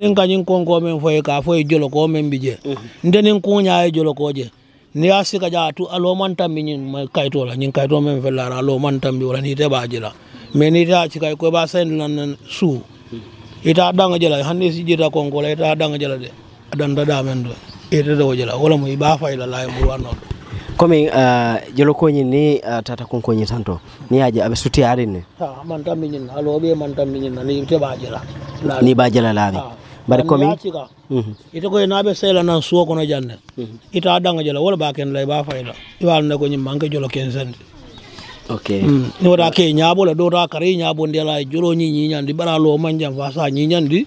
ninkanyin konko men foye ka foye jolo ko men bije mhm. ndenin kunya ay jolo ko je ni asi ka ja tu alo man tambi nyin ma kayto la nyin kayto men fella alo man tambi wala ni te ba jila me ni ta ci kay ko ba sen nan su mhm. ita danga jela hande si jita kongo la ita danga jela de adan da men do ita do jela wala mu ba fayla la mu wanno komi uh, ah, jolo koñin ni uh, tata konkoñin tanto ni aje abe suti arin ha man tambi ñin alo ɓe man tambi ñin ni te ba jila ni ba la laaɓi bare komin ciga mhm. ita ko na be sela na suwo kono janne mhm. ita danga jola wala ba ken lay ba fayda iwal na ko nyim manke jolo ken sandi mm. mhm. ah, hmm. ok ni wada ke nyabo la do ta kare nyabo ndela jolo nyi nyi nyandi bara lo manjam fa sa nyi nyandi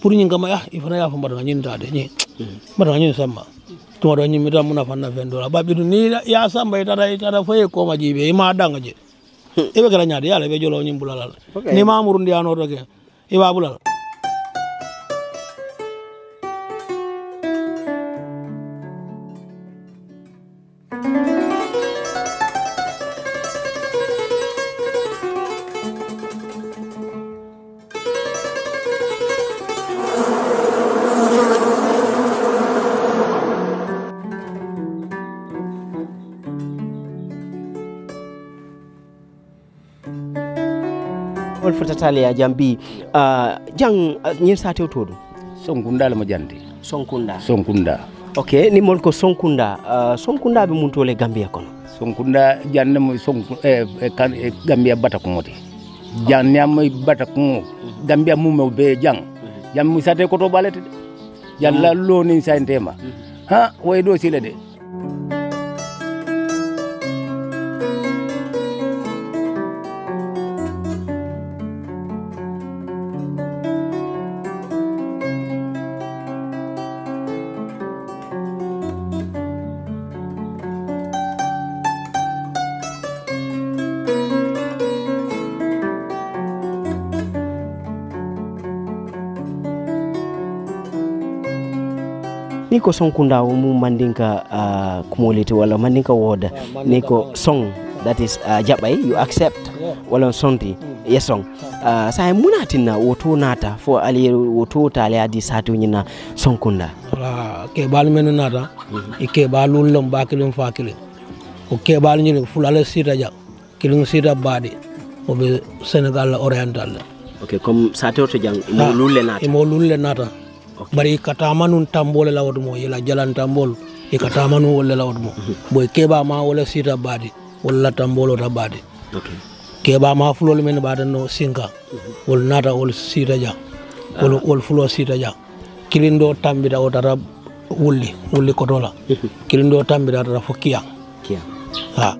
pour nyi ngama ya ifana ya famba nga nyin tade nyi mara nyi samma to do nyi mita muna fanna fendo la ba bidu ni ya samba ita da ita da faye ko majibe ima danga je ebe kala nyadi ya le be jolo nyi bulala ni mamuru ndi anoto ke iwa tale ya jambi uh, jang uh, ñin sate to sonkunda lamo jande sonkunda sonkunda ok ni mon ko sonkunda uh, sonkunda ɓe mum tole gambia kono sonkunda jande mo son eh, eh kan, eh, gambia bata am janniyamo bata kumo gambia mumo be jang mhm. jam mi sate koto ɓalete de jalla mhm. loni sayntema mhm. ha way do sile de niko son kunda mu mandinka uh, community wala mandinka ward yeah, niko song that is uh, jaɓay you accept yeah. wala sonti mm. yesong ah. uh, sa munatinna woto nata fo ali woto tale adi satuñina sonkunda wala keɓalu menu nata hmm. e keɓalu lom ba kilin fa kilin o keɓalu ñini fulala sita ja kilin sita baɗe oɓe sénégal la oriental la ok comme satewto jang imo ah, lulle nata imo lulle nata okay. bari katamanu tambole la wadmo yela jalan tambol e katamanu wala la wadmo mhm. boy keba ma wole sita badi wala tambolo ta badi okay. keba ma fulol men bada no singa wol mhm. nata wol sita ja wol wol ah. fulo sita ja kilindo tambida o tara wulli wulli kotola mhm. kilindo tambida tara fo kiya kiya ha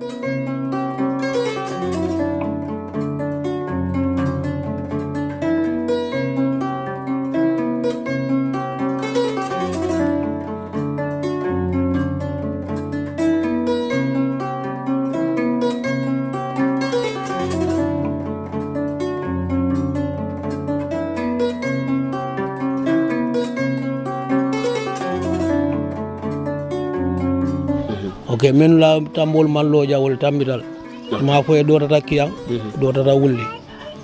ok min la tambol loja wol tambital ma foye dotata mhm. do tata wulli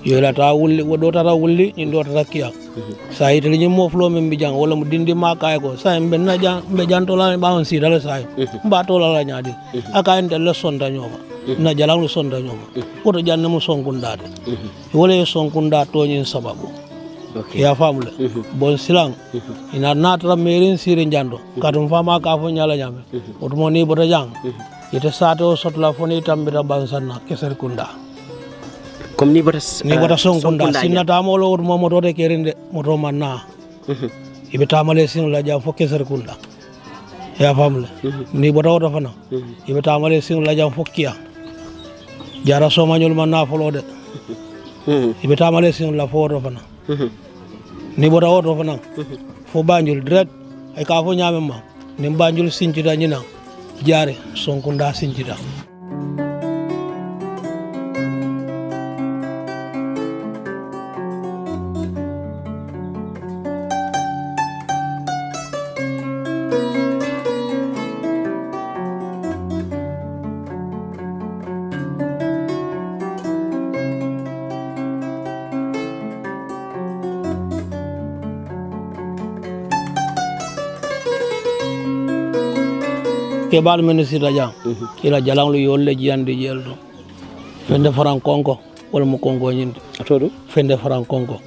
yo ta wulli tata wulli ñin dotata kiyan mhm. sa yitali mo flo men mbi jang wala mo dindi ma kay ko sa men na jang mbe jantolani ɓawon siitala sayo mhm. mba tolala ñaadin aka en son da ñooma na jalanlu sonta ñooma woto janne mo sonkundade wala ye to ni sababu yafamle mhm. bon silang mhm. ina natra merin sire jando mhm. katum fama ka fo nyala nyame otumo ni bota jang ite sate o sotla fo ni tambira bansanna keser kunda comme ni bota ni bota son kunda sinna tamolo otumo moto de kerinde moto manna ibe tamale sin la jam fo keser kunda yafamle ni bota o fana ibe tamale sin la jam fo kiya jara somañol manna folo de ibe tamale sin la fo fana ni rawo fo fana fo banjul dret ay ka fo ñamem ma ni banjul sinjida ñina jaare sonkunda sinjida bal men sirla dia mhm. kila yole yolle jiyande do fende faran konko kongo konkoñinde to ɗum fende faran konko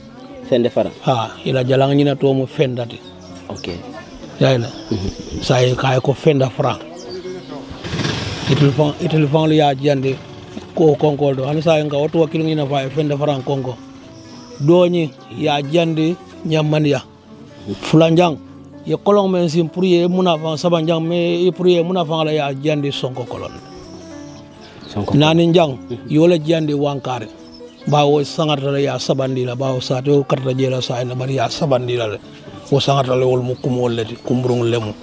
fende faran ha ila jalan ñina fenda de ok yayna mhm. sayi kay ko fenda faran itilfan itilfan lu ya de ko konkol ɗo hani sayi nga wottu wakil ñina fa fende faran konko doñi ya jiyande ya. Mhm. fulanjang ye ya, kolong men sim pour ye muna saban jang me pour ye muna fan la ya jandi ya, sonko kolon sonko nani jang la jandi wankare bawo sangar la ya sabandi la bawo sate o karta jela sa ina bari ya sabandi la wo sangat la wol mu kumo le kumbrung lemu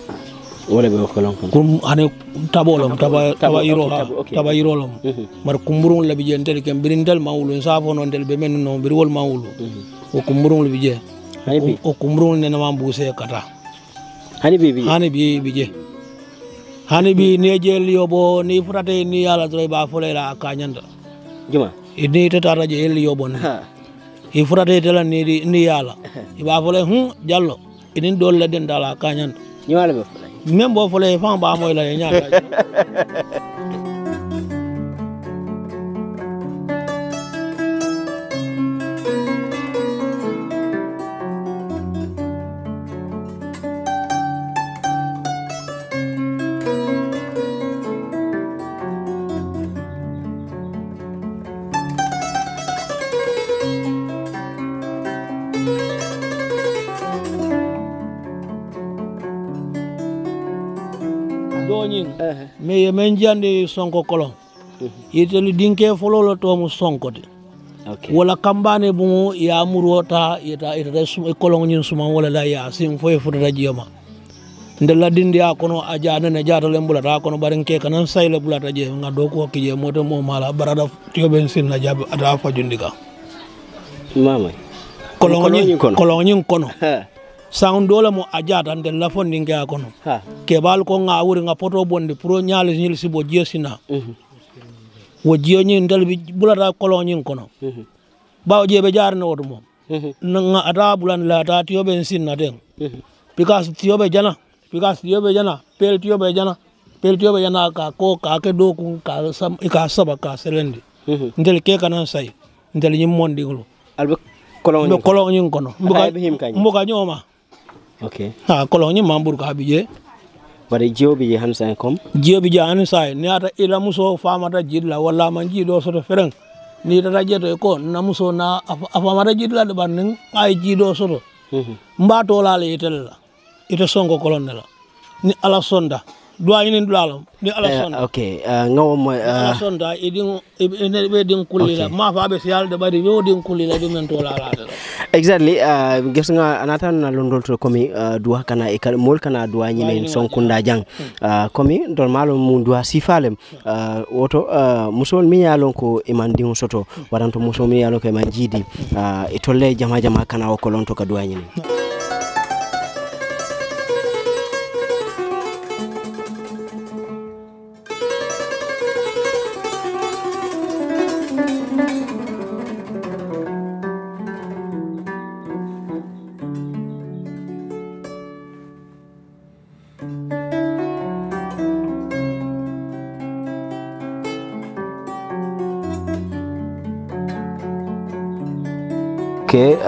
wolé be kolon kum ane tabolom taba taba yiro taba yiro lom mhm. mar kumbrung la bi jendel kem birindel mawlu safo non del be men non bir wol mawlu o mhm. kumbrung la bi je o kumbrung ne na mambuse kata hani bi bi hani bi bi je hani bi ne jel yobo ni furate ni yala to ba fole la ka nyanda juma ni to tara je el yobo ni i furate tela ni ni yala i ba fole hu hm, jallo idin dol la den dala ka nyanda ni wala be fole men bo fole fa ba moy la e nyaata ñin mais ye men jandi sonko kolon yitelu dinke fololo mu sonkote okay. wala kambane bumo ya murota yeta itata sum kolon ñin suma wala la ya sim foye futata jiyama nde la dindi ya kono a janene jatale bulata kono barin ke kanan sayle bulata je nga do ko kije moto mo mala barada tiyoben sinna jabe ata fajundi ka mama kolon ñin kono kolon ñin kono sawun dole mo a jata nde lafon ndi Kebal kono keɓal mhm. ko ga wuri ga poto bonde pour ñaale ñil sibo jiyo sina wo jiyo ñin ndel ɓe ɓulata koloñin kono ɓawo no jarane oto mom mhm. ga ata ɓulan tio tiyoɓe sinna ten mhm. pikas tiyoɓe jana pikas tiyoɓe jana pel tio jana pel tio jana ka ko do dokun ka saba ka selendi ndel ke kanan sayi ndel ñim mondiglu alɓe koloñin kono mbuka e nyoma okay ha kolon ni mambur ka bije bare jiyo bije han sai kom jiyo bije han sai ni ata ila muso famata jidla walla man jido soto fereng ni tata jeto ko na muso na afamata jidla de bannin ay jido soto mm-hmm. mba to la le itella ita songo kolon la ni ala sonda duwa inin dulalam di ala eh, son uh, okay uh, eh, ngawo mo uh, ala eh. son da idin ne be din kullila okay. ma fa be siyal da bari yo din kullila be men to la la exactly uh, gis nga anata na londol to komi uh, duwa kana e kal mol kana duwa nyine son kunda jang hmm. uh, komi dol malo mu duwa sifalem uh, hmm. woto uh, musol mi yalon ko iman din soto hmm. waranto musol mi yalon ko iman jidi uh, hmm. itolle jama jama kana o kolonto ka duwa nyine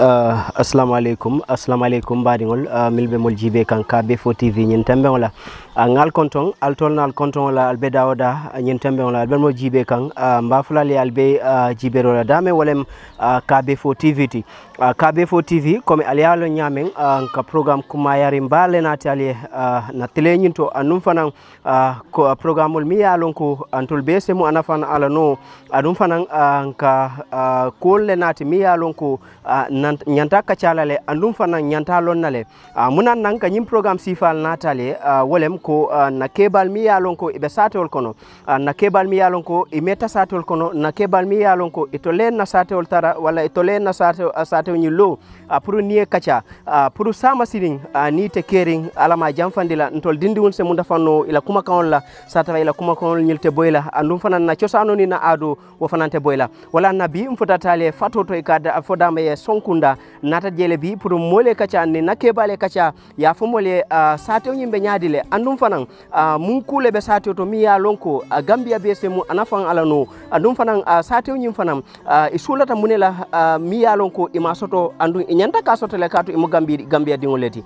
uh, assalamu aleykum assalamu aleykum mbaɗigol uh, milɓe mol jiibe kan kaɓe fo tv ñin tembeola ngal konton al tolnal konton la albe dawoda ñin tembe on la mo jibe kan mba fulali albe jibe rola dame walem kb4 tv ti kb4 tv comme alialo ñamen ka programme kuma yari mbale na tali na tele ñin to anum fanan ko programme mi yalon ko antul be semu anafan ala no adum fanan ka kolle nati mi yalon ko ñanta kacalale andum fanan ñanta lonnale munan nan ka ñim programme sifal natale walem ko uh, na kebal mi yalon ko ibe satewol uh, kono na kebal mi yalon ko imeta satewol kono na kebal mi yalon ko itolen na satewol tara wala itolen na satew uh, satew ñi lo Ah, pour niye kacha ah, pour sama sirin ah, ni te kering ala ma jam fandila ntol dindi won se munda fanno ila kuma kaon la satara ila kuma kaon te boyla andum fanan na ciosano ni na ado wo fanante boyla wala nabi mfuta tale fato to ikada ma ye sonkunda nata jele bi pour mole kacha ni na nakebale kacha ya fomole sate nyimbe nyadile andum fanan mun kule be sate to mi ya lonko gambia be se mu anafan no andum fanan sate nyim fanan isulata munela mi ya lonko ima soto andum ñanta ka sotole katu imo gambi gambia diŋol leti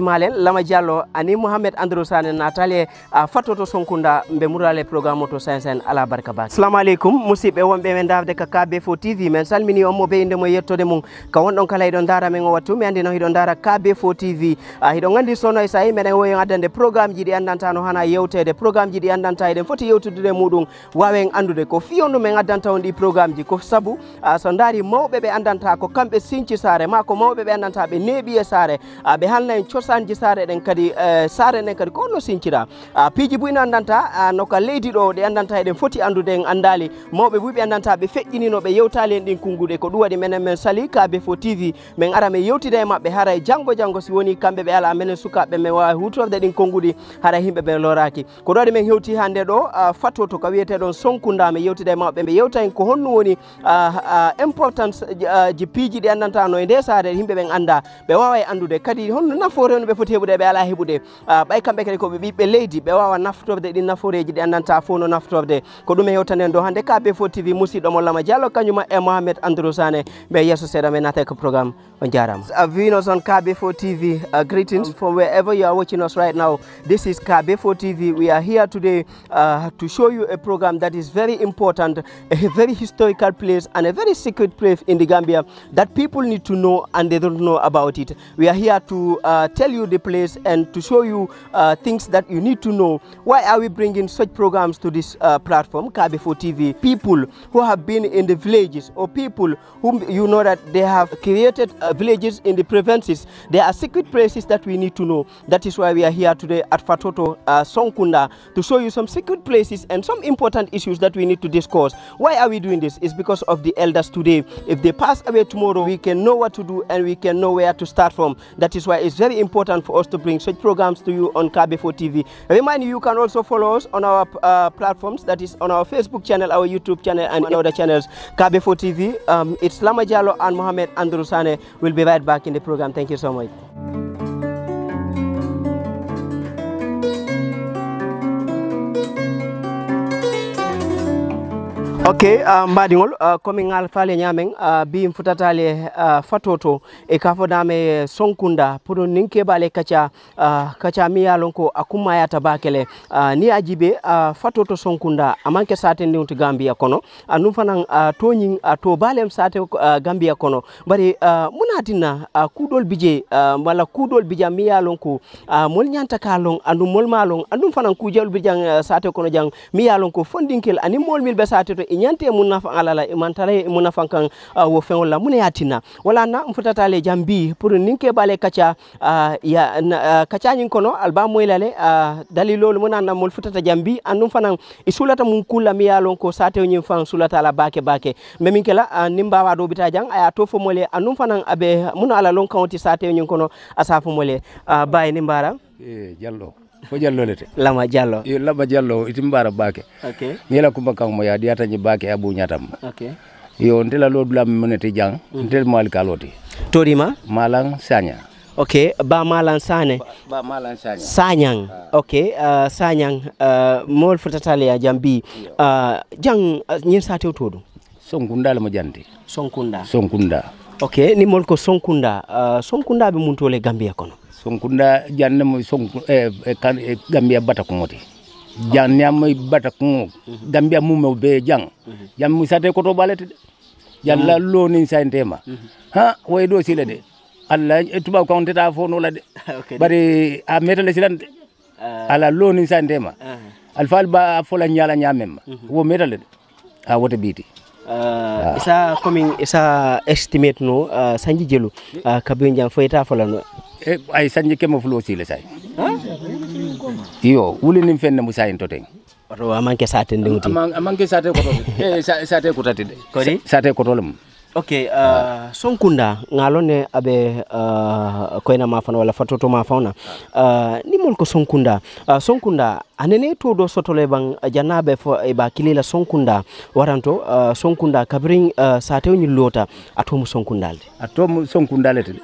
malen lama diallo ani mouhamed andro sane natali a to sonkunda mbe murale programme oto sain sain ala barka ba assalamu aleykum musidɓe wonɓe men dafde ka kb fo tv men salmini on mo be inde mo yettode mum ka wonɗon kala hiɗon dara men o wattu mi andino hiɗon dara kb fo tv a hiɗon gandi sono e sayi meɗen woyon addande programme ji ɗi andantano hana yewtede programme ji ɗi andanta eɗen foti yewtudude muɗum wawen andude ko fiyondu men addanta on ɗi programme ji ko saabu so daari mawɓe ɓe andanta ko kamɓe sinci sare ma ma ko mawɓe ɓe nanta ɓe neeɓi e saare ah, ɓe halna en cosanji saare ɗen kadi eh, saare ɗen kadi ko holno sincira ah, piiji bo ina andanta ah, noka leydi ɗo ɗe andanta eɗen foti andude en andali mawɓe boy ɓe andanta ɓe feƴƴinino ɓe yewtali en ɗin kunguɗe ko ɗum waɗi menen men sali kaabe fo tv min ara min yewtida e maɓɓe haray janggo janggo si woni kamɓe ɓe ala menen sukaɓe min wawi hutorde ɗin konguɗi haara yimɓe ɓe loraki ko ɗo waɗi min hewti hande ɗo fato to ko wiyeteɗon sonkunda min yewtida e maɓɓe ɓe yewta hen ko honno woni importance ji piiji ɗi andanta no e nde saare yimɓe ɓen annda be wawa andude kadi holno nafoore on ɓe foti heɓude ɓe ala heɓude ah, ɓay kamɓe kadi koɓe ɓiɓɓe leydi ɓe wawa naftorde ɗin naforeji ɗi anndanta fof no naftorde ko ɗum e hewtani en ɗo hannde kabe fo tv musidɗo mo lama diallo kanyuma e mohamed androu sane ɓe yesso seeɗa men nata programme on jarama vinos ka kabe fo tv uh, greetings from wherever you are watching us right now this is kabe fo tv we are here today uh, to show you a program that is very important a very historical place and a very secret place in the gambia that people need to know know and they don't know about it. We are here to uh, tell you the place and to show you uh, things that you need to know. Why are we bringing such programs to this uh, platform, 4 TV? People who have been in the villages or people whom you know that they have created uh, villages in the provinces. There are secret places that we need to know. That is why we are here today at Fatoto uh, Songkunda to show you some secret places and some important issues that we need to discuss. Why are we doing this? It's because of the elders today. If they pass away tomorrow, we can know what to do and we can know where to start from. That is why it's very important for us to bring such programs to you on Car4 TV. remind you, you can also follow us on our uh, platforms, that is on our Facebook channel, our YouTube channel, and other channels. Car4 TV, um, it's Lama Jalo and Mohamed Andrusane. We'll be right back in the program. Thank you so much. ok uh, mbadiŋol uh, komi ŋal faale ñameŋ uh, bi futatale uh, fato to e ka fo dame sonkunda pour niŋ kebaale kaca uh, kaca miŋ ye loŋ ko a kummayata baake le uh, niŋ a uh, fato sonkunda a maŋ ke saatendiŋo ti kono anuŋ fanaŋ uh, toñiŋ uh, to baalem saate uh, uh gambiya kono bari uh, muna tinna uh, kuudol bi je uh, walla kuudol bi jaŋ miŋ ye uh, molu ñanta ka loŋ anuŋ molu ma loŋ anuŋ fanaŋ uh, saate kono jaŋ miŋ ye loŋ ko fondiŋ kel aniŋ be saate to ñante e ah, mun nafa ala la imantala e mun nafa kan wo feŋol la mune ye tinna wala na n futata le jambi pour niŋ ke bale kacha ah, ya kacha ah, kacañiŋ kono alba moyi la le dalilolu mu nanna mol futata jambi anduŋ fanaŋ i sulata mun kuu la miŋ ye a loŋ ko satewo ñiŋ faŋ sulata la baake baake mais miŋ ke la niŋ bawa do bita jang a ye a to fo mole anduŋ fanaŋ a be ala loŋ kaŋo sate satewo ñiŋ kono a se a fo mole baye niŋ baara ee, jallo fo jallolete lama diallo yo lama diallo itim mbara baake okay. ñela kumba kan mo yaadi yatañi baake abu ñatam okay. yo ntela lo dulam monete jang mm. ntel malik aloti torima malang sanya ok ba malan sane ba, ba malan sane sanyang ah. ok uh, sanyang uh, mol futatale ya jambi uh, jang uh, nyin sate otodu sonkunda la majandi sonkunda sonkunda ok ni mol ko sonkunda uh, sonkunda be mun tole gambia kono sonkunda janne mo sonku e eh, eh, kan eh, gambia bata ko moti janne mo bata ko mhm. gambia mum mo be jang mhm. jam mi sate ko to balete yalla mhm. lo ni santema ha way do sile de alla eh, tuba ko ta fo no la de bari a metale silande ala ah. lo ni santema alfal ah. ba fola nyala nyamem wo metale de a wota biti uh, ah, isa coming isa estimate no uh, sanji jelu uh, kabinjan fo ita fola no e ay sañje kema fulo sile say iyo wulinim fenne mo sayin toten oto amanke sate ndewti amanke sate koto e sate kotati de kodi sate kotole mum ok uh, sonkunda ŋalone abe uh, eh, koyna ma fana walla fatoto ma fawna uh, nimol ko sonkunda uh, sonkunda anene to do sotole ban jannaɓe fo e ba kilila sonkunda waranto uh, sonkunda kabirin uh, satew ñillota atomu sonkundalde atomu sonkundalete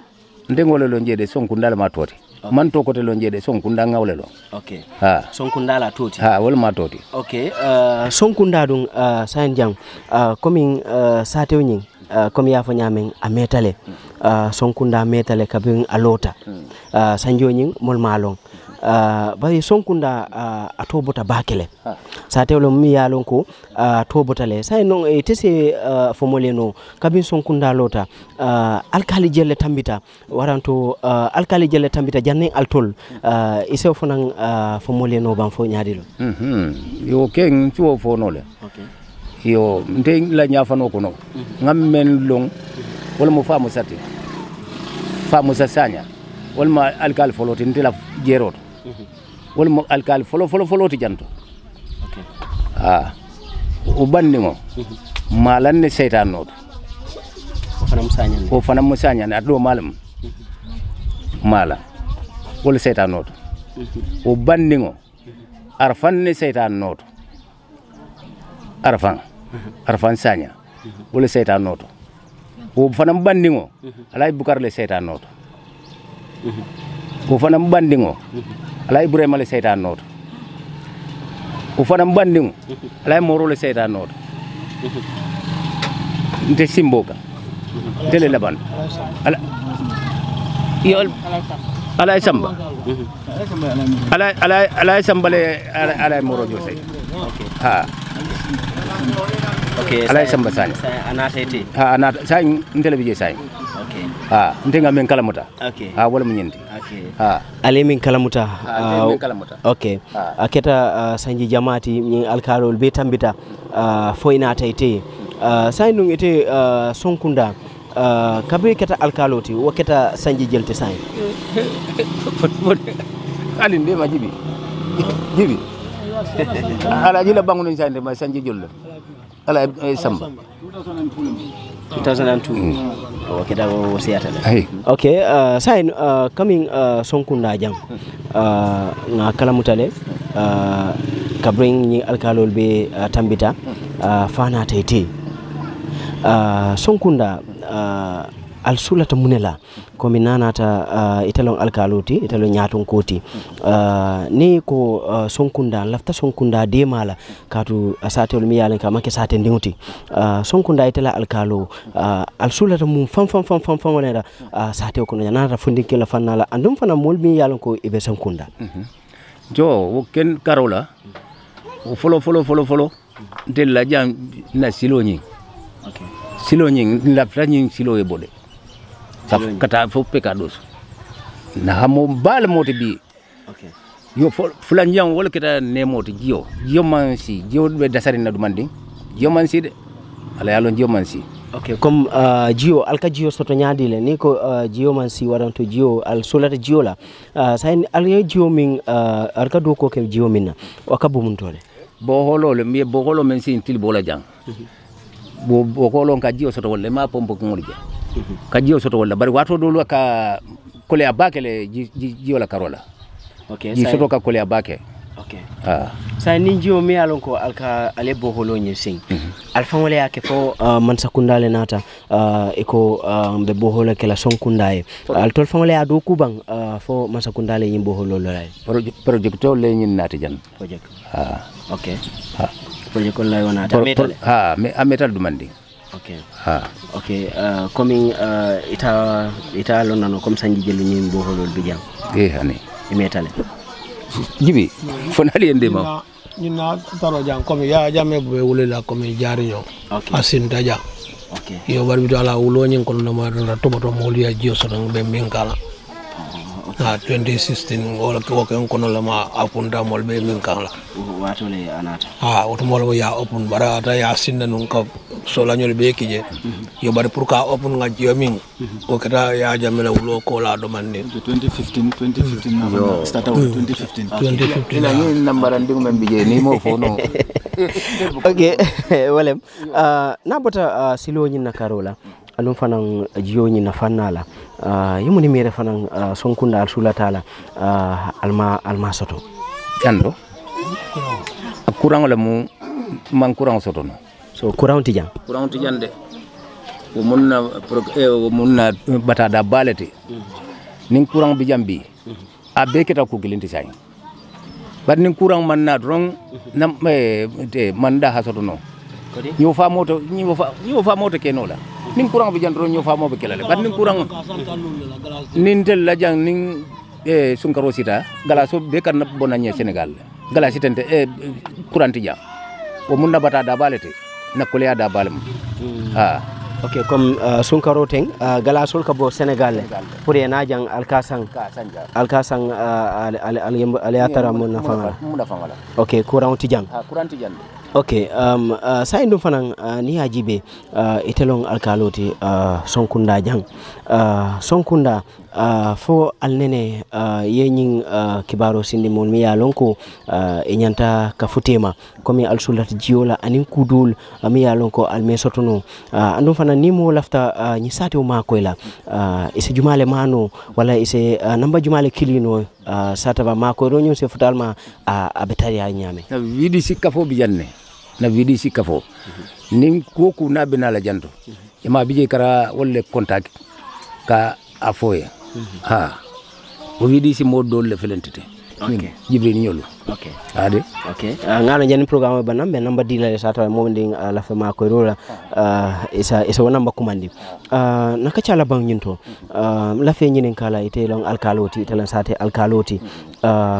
ndegole lo njede sonkundala ma tooti okay. man to kote lo jeeɗe sonkunda ngawle lo ok ha sonkunda la tooti ha ma tooti ok uh, sonkunda dun uh, sayen diang uh, commin uh, satew ñing uh, comme yafo ñamen a uh, metale hmm. uh, sonkunda metale kabin a loota hmm. uh, sanjoñing mol long uh, bari sonkunda uh, ah, to bota bakele ah. sa tewlo mi ya lon ko uh, to bota le sa non e eh, tese uh, fomole no kabin kunda lota uh, alkali jelle tambita waranto uh, alkali jelle tambita janne altol uh, ise fonan uh, fomole no ban fo nyaadilo mhm mm yo ken tuo fo no le okay yo nte la ñafano no mhm. ngam men long wala mo famu sati famu sa saña wala ma alkal foloti nte la jeroto mo alkali folo folo foloti janto a o banndimo maalanne mhm. seytan nooto o fana mo sañani aɗa ɗo maalam maala walla seytan nooto o banndingo ara fanne seytan nooto ara arfan ara fan saña walla seytan nooto o fana banndingo alaye bukar le seytan nooto mhm. o mhm. fana banndingo ala ibrahima le seytannoto o fana bandiŋo ala ye mooro le seytannoto nte simbo kan nte le labando ala yo ala samba ala ye samba le ala moro mooro jo sey ha ala samba sa a naata ite ha a naata sañ nte le okay. ha nte nga kalamuta okay. ha wala munyindi okay. ah ale min kalamuta ah uh, min kalamuta okay ah. aketa uh, sanji jamaati nyin alkarol be tambita uh, fo ina taite uh, ah, sai nun ite uh, ah, sonkunda uh, ah, kabe keta alkaloti wo keta sanji jelte sai ali nde majibi jibi ala jila bangun sanji ma sanji jolle ala eh, samba 2002 o keda o seyata ok uh, kamin uh, uh sonkunda jam uh, nga kalamuta le uh, kabrin ñi alkalol be uh, tambita uh, fanata ite uh, sonkunda al ta munela komi nanata uh, italon alkaloti italon ñaton koti uh, ni ko uh, sonkunda lafta sonkunda demala katu uh, satewol mi yalen ka make sate ndinguti uh, sonkunda itala alkalo uh, al ta mun fam fam fam fam fam wonera uh, satew kono nanata la fannala andum fana mol mi yalen ko ibe sonkunda mm -hmm. jo wo ken karola o folo folo folo folo de la jam na silo ñing okay. silo ñing lafta ñing silo kata fo peka ɗo so nahamo baalamote ɓi yo fulan jiyan wala kita nemoto jiyo jio man si jiyo ɓe dasarina ɗuman ndin jiyo man si de ala ye lon man si ok comme uh, jio alka jio soto ñaadi le ni ko uh, jio man si waɗan to jio al solata jio la uh, sayin alaye jio min uh, alka do ko ke jio min na o ka bumuntole bo holole mbiye bo holo men si tili bola jang mhm. bo bo kolon ka jio soto walla ma pompo ko ngol jang ka jio soto wala bari wato dulu ka kule abake le jio la karola okay ji soto ka kole abake okay ah sa ni jio mi alonko ko alka ale boholo holo nyi sing mm -hmm. alfa wale yake fo uh, man sakundale nata uh, iko um, be boholo ke la son kundaye okay. al tol fa wala ado kuban uh, fo man sakundale nyi bo holo lo lay project to le nyi nati jan project ah okay Ah. project ko lay ta metal ha me metal dumandi okay ha okay uh, komin uh, ita ita lon comme sanji jelu nyim bo holol bi jam e hani e metale jibi fon hali ende ma nyina taro jam komi ya jamme be wule la comme jari yo okay asinta jam okay yo barbi to ala wulo nyin kono ma do to to mo liya jiyo so be min kala ha 2016 wala ko ko ko no lama apunda mol be min kan la wato le anata ha wato mol ya open bara ta ya sinna nun ka sola nyol be kije yo bare pour ka open nga jiyo min ko kata ya jamela wulo ko la do manne 2015 2015 na start out 2015 2015 ina ni number ndingu men bije ni mo fo no okay walem ah, na bota ah, siloñi na karola alum fanan jiyoñi na fannala Ah, yi ah, ah, mu yimuni mire fanan sonkunda al sulatala alma alma soto kando courant le mu man courant soto no so courant tijan courant tijan de wo munna eh, wo munna batada balete nin courant bi jambi mhm. a be keta ko gelinti sai bari nin courant man na dron nam eh, te manda hasoto no yo fa moto ni wo fa ni wo fa moto kenola nin kurang be jandro nyo famo be kelale bat nin courant nin tel la jang nin e sunkaro sita galaso be kan na bonanya senegal galasi tente e kuranti jang o mun nabata da balete na kuleya da balem ha ok comme sunkaro teng galasol ka bo senegal pour na jang alkasan alkasan al al al yatara mun na fangala ok kuranti jang kuranti jang ok um, uh, sayin ɗum fanan uh, ni ha jibe uh, itelon alkaloti uh, sonkunda jang uh, sonkunda uh, fo alnene uh, yeñin uh, kibaro sindi mon mi ya lon ko uh, e ñanta ka futema komi alsullata jiyola anin kudul uh, mi ya lon uh, andum fana ni mo lafta uh, ñi sati uh, ise jumale mano wala ise uh, namba jumale kilino uh, sataba makoy ro futalma uh, abe ya ñame wiidi sikka fo na vidi si kafo nin ko ku na bina la janto ima bije kara wolle contact ka afoya ha o widi si mo Jibri ah, ni jibril ñolu ade ngano jani programme ba namba namba dila le sata mo ndi ah, la fema ko rola ah, isa isa wona namba kumandi naka cala bang ñinto la fe ñinin kala ite long alkaloti ite lan sate alkaloti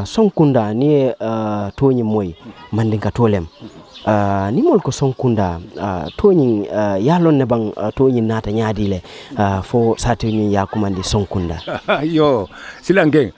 son kunda ni toñi moy mandinga tolem uh, ni mol ko sonkunda uh, ah, toñi uh, ah, yalon ne bang uh, toñi nata ñaadi le uh, fo sate ñun ya kumandi sonkunda yo silanke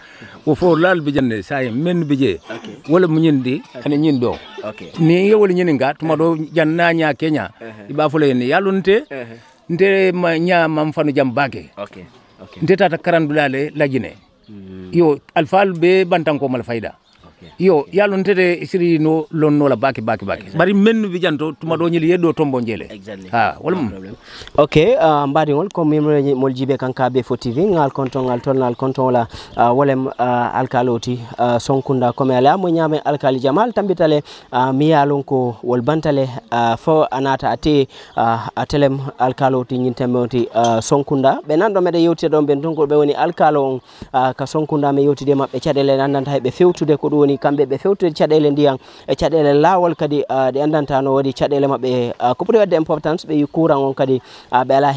wo fo lal bi janne say men bi je okay. wala mu ñindi okay. ñin do okay. ni yo wala ñini nga tuma do janna nya kenya uh -huh. iba fo le ni yalonte uh -huh. nte ma nya mam fanu jam bage okay. okay. nte tata karandulale lajine mm. yo alfal be bantanko mal fayda yo ye a tete siri no lonnola baake baki baki exactly. bari mennu bi janto tuma ɗo mm. ñili yeɗɗo tombo jeele exactly. ha wala mum ok uh, ah, mbaɗigol ko mimre mol jiiɓe be fo tv ngal konton ngal tol ngal konton la uh, wolem uh, ah, alkaloti uh, sonkunda comme ala mo ñaame alkali jamal tambitale uh, mi yalon ko wol bantale uh, fo anata ate uh, atelem alkaloti ñintemewti uh, sonkunda ɓe nan ɗo meɗe yewtide ɗon ɓen tonkol ɓe woni alkalo on uh, ka sonkunda mi yewtide mabɓe caɗele nandanta heɓe fewtude ko ɗum woni kamɓe fewtude ndiyam e lawol kadi andanta no ko wadde importance on kadi ala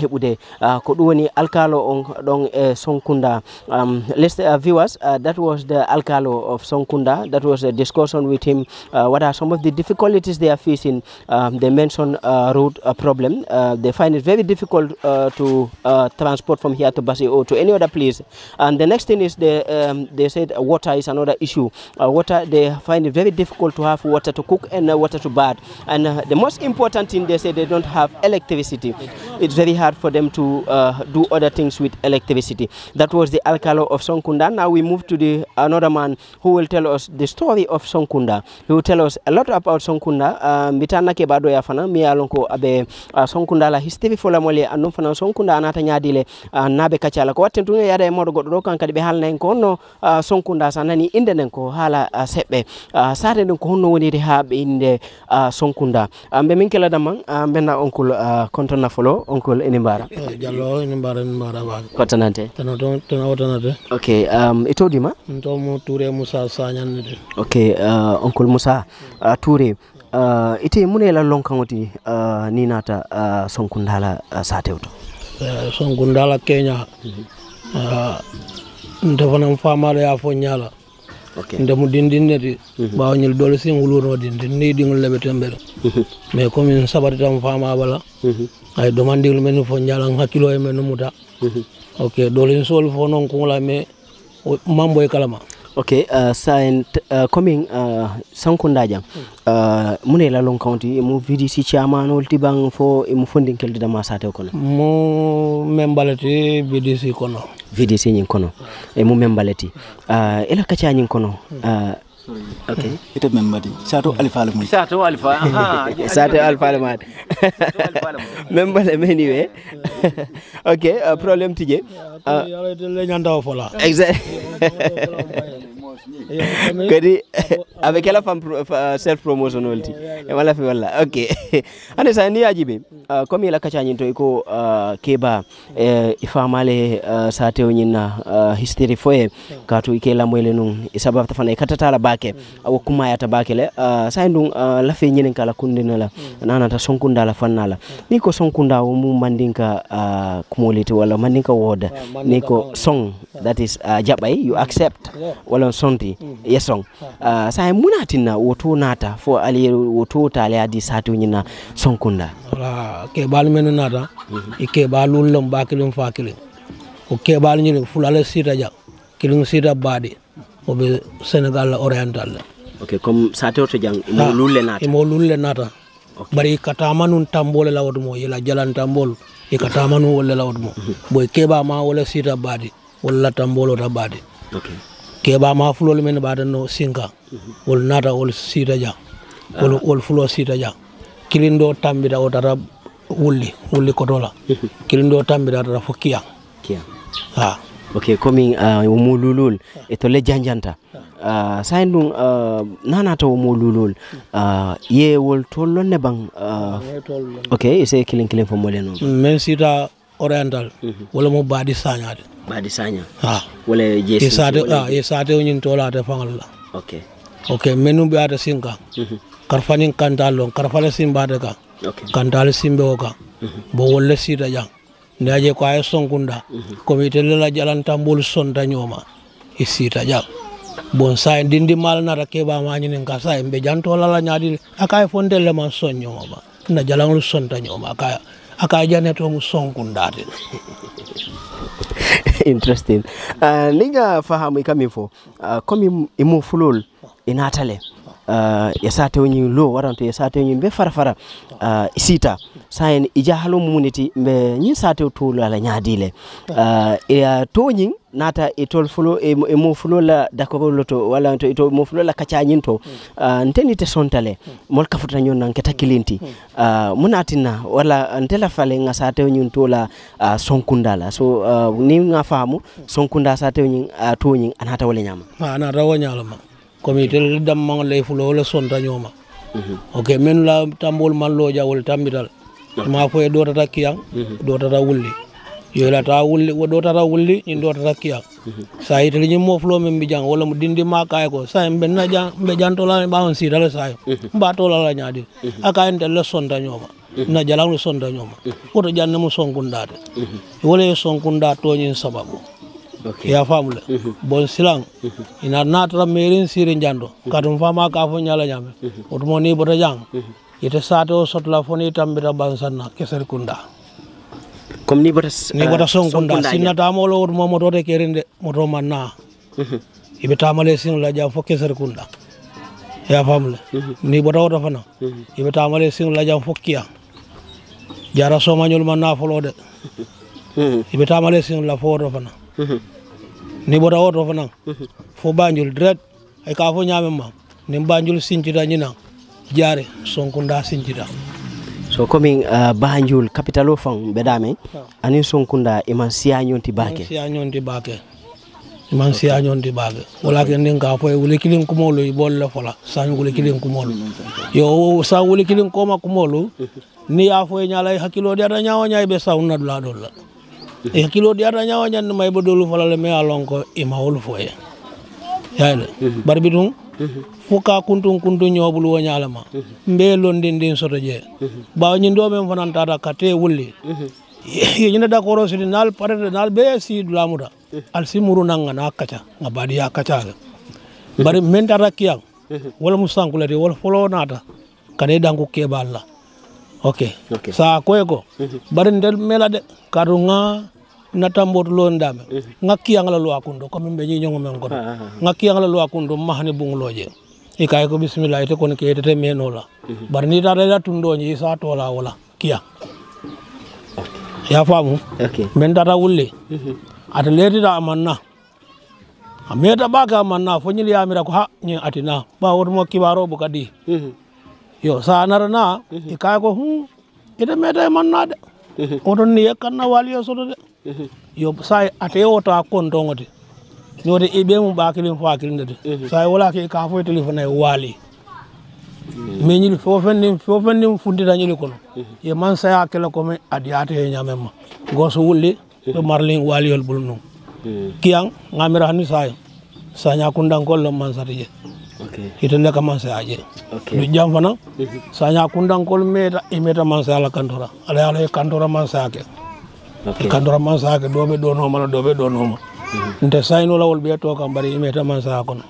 ko woni alkalo on e sonkunda uh, viewers uh, that was the alkalo of sonkunda that was a discussion with him uh, what are some of the difficulties they are facing um, they mentioned road problem they find it very difficult to transport from here to Basi or to any other place and the next thing is they um, they said water is another issue water they find it very difficult to have water to cook and water to bath and uh, the most important thing they say they don't have electricity it's very hard for them to uh, do other things with electricity that was the alcalo of Sonkunda now we move to the another man who will tell us the story of Sonkunda he will tell us a lot about Sonkunda uh, mitana ke bado ya fana mi alon ko abe Sonkunda la history fola mole anum fana Sonkunda anata nyadile nabe kachala ko watten tunga yada e modo goddo kan kadi be halna en ko no Sonkunda sanani inde nen ko hala seɗɗe sare ɗen ko honno woniri ha ɓe inde sonkunda ɓe min keladama benna onkol konto nafolo onkol ene mbara e, diallo ene mbara ene mbara wa kottanante tano tano wotanate ok e towdima to mo touré moussa sagnanne de ok onkol moussa touré ite munela e lonkaŋoti ni nata sonkundala satewto e, sonkundala keña mhm. nte fanan famaɗo ya fo ñala nde mo dindinɗeti ɓawñil mhm. doole sin ngulurno dindin ni ɗingol leɓe tembere mhm. mais comme in saɓatitam fama bala mhm. ay domandigol men fof jalan hakkilo e men muta ok doole in sooli fof noon la mais mamboy kalama okay uh, saint ok sahen komin sankundaja mune la long county emo vdc ulti bang fo mu emo fondinkeldida ma sate kono mu membaleti mbalati vdc kono vdc ñin kono e mu membaleti uh, ela kacañin kono ok ite min mbaɗi sato alfa mum sato alifa sato alfa maɗa min mbaɗa okay we ok uh, probléme tije alayte leñandawo kadi abe kela fam self promotion olti e wala fi walla ok ande sa ni ajibe mm. uh, komi la kacha to iko uh, keba eh, i famale uh, sa tew history hystérie foye mm. katu ike lamoyle nun i sababta fana i katatala mm-hmm. au awo kumayata bake le sa ndun fe ñinin kala kundina la mm. nanata sonkunda la fanna la ni ko sonkunda wo mu mandinka kumoliti wala mandinka woda ah, niko song ah. that is jabai you accept wala song tonti mm-hmm. yesong soŋ uh, saayiŋ muŋ tinna woto nata fo ali woto taale ye a di saatiŋo sonkunda wala ke bal men nata e mm-hmm. ke balul lom bakilum kiliŋ o ke bal nyine fulale sita ja kiliŋ sita badi o be senegal la oriental le ok comme saatio to jang mo luulu le naata imo luulu le naata bari kata manun taama la woto mo i la jalaŋ tamboolu i ka taama la woto mo mm-hmm. boyi keebaa maa wo le siita baadi wolu la tambooloo ta baadi okay ba ma fulol men no sinka wol nata wol sita ja wol ah. wol fulo sita ja kilindo tambita o tata wulli wulli kotola kilindo tambita tata fo kiya ha ok komin womo uh, lulol e le janjanta sayin ɗum nanata wol lulol uh, yewol tollonne ban ok essaye kilin kilin fo mole noon men sita oriental mhm. wala mo badi sanya baadi saña ha wala jesi isade ha isade nyin tola da fangal la okay menu bi ada singa mhm. karfanin kandalo karfala simba da ka okay kandalo simbe o ka mhm. bo wala sida jang ndaje ko ay songunda comité la jalan tambul son da nyoma isita jang bon dindi mal na rake ba ma nyin ka sai be jantola la nyaadi akay fondele man son nyoma na jalan lu son da nyoma akay akajane to ndate interesting uh, ninga fahamu ikamifo uh, komi imufulul inatale uh, yasate wonyi lo waranto yasate wonyi be farafara uh, sita ija halu mumuniti be nyin sate to ala nyadile uh, ya to nyin nata itol fulo e, e mo fulo la dakobolo to wala to ito mo fulo la kacha nyinto uh, nteni te sontale mol kafuta nyon nan keta kilinti uh, munatina wala ntela fale nga sate nyin to la uh, sonkunda so uh, ni nga famu sonkunda sate nyin uh, to nyin anata wale nyama anata wala nyama komi tel dammaga lay fulo wala sontañoma mm-hmm. ok men la tambol lo jawol tambital ma fo e tata kiyan mm-hmm. dotata wulli ta wulli wo tata wulli ñin dotata kiyan mm-hmm. sa yitali mo flo min bi jang wala mu dindi ma kay ko sa mbe na jang mbe jantolani ɓawan siitala sayo mba la ñaadin aka en sonta sontañoma na jalanlu sontañoma woto mu mo sonkundade wala yo sonkunda toñin sababu yafamu le mhm. bon silang mhm. ina natra merin sire jando mhm. katum fama ka fo nyala nyame otumo ni bota jang ite sate o sotla foni tambira bansanna keser kunda comme ni bota ni bota euh, son kunda sinata molo otumo moto de kerinde moto manna ibe tamale sin la jam fo keser kunda yafamu le ni bota wota fana ibe tamale sin la jam fo kiya jara somañol manna folo de ibe tamale sin la fo wota fana ni bota woto fana fo banjul direct ay ka fo ñamen ma ni banjul ni ñina jare nda sinjida so komi uh, banjul capital o fan ɓe dame yeah. anin sonkunda eman siya nyonti bake siya nyonti bake iman siya nyonti bake wala ke ndin ka e wule kilin molo i bol la fola ni wule kilin molo yo sa wule kilin koma molo ni ya e nyala hakilo de da nyawa nyai be sauna dula dula e kilo di ada nyawa nyan may bo dolu fala le me alon ko e ya foye yaade barbi dum fuka kuntung kuntun nyobul wo nyalama mbe mhm. londen den soto je mhm. ba nyi ndo men fanan kate wulli mhm. ye nyina da koro nal pare nal be si dulamuda al simuru nanga na ngabadi ya kacha bari men tata kiyang wala musankule de wala folo nata kane dangu ke balla Oke, sa koye ko bari ndel mela de karunga nga natamboto lo ndame eh. nga kiyangala lo kundo comme mbe ñi ñongo men kono nga lo kundo mahani bunglo je e kay ko bismillah te kon ke te meno la eh. bari ni tundo ñi sa tola wala ya famu men tata wulle eh. ata da amanna a meta baka amanna fo ñil amira ko ha ñi atina ba mo kibaro bu kadi yo sanarana mm-hmm. i ka ko hum ite meta e manna mannade mm-hmm. oɗon ni wali yo soto de mm-hmm. yo sa ate wota kontoŋo de ñote iɓe mum ɓakilin fakilinde de sa wolake ka foye fo ay waali mais ñili fofenni fofenni fundita ñili kono ye man saya kela kome adiyate he ñamemma goso wulli ɓe marlin waliyol ɓul nun kiyan gamira saay saya saña kundankollon man satije okay. ka mansaya je du jam fana mhm. saña kundankol meta imeta meta mansaya kantora ala ala ye kantora mansaya ke i e kantora mansaya dobe doɓe ɗonoma mhm. la doɓe ɗonoma nte sayinola wol ɓe to kam bari imeta meta mansaya kono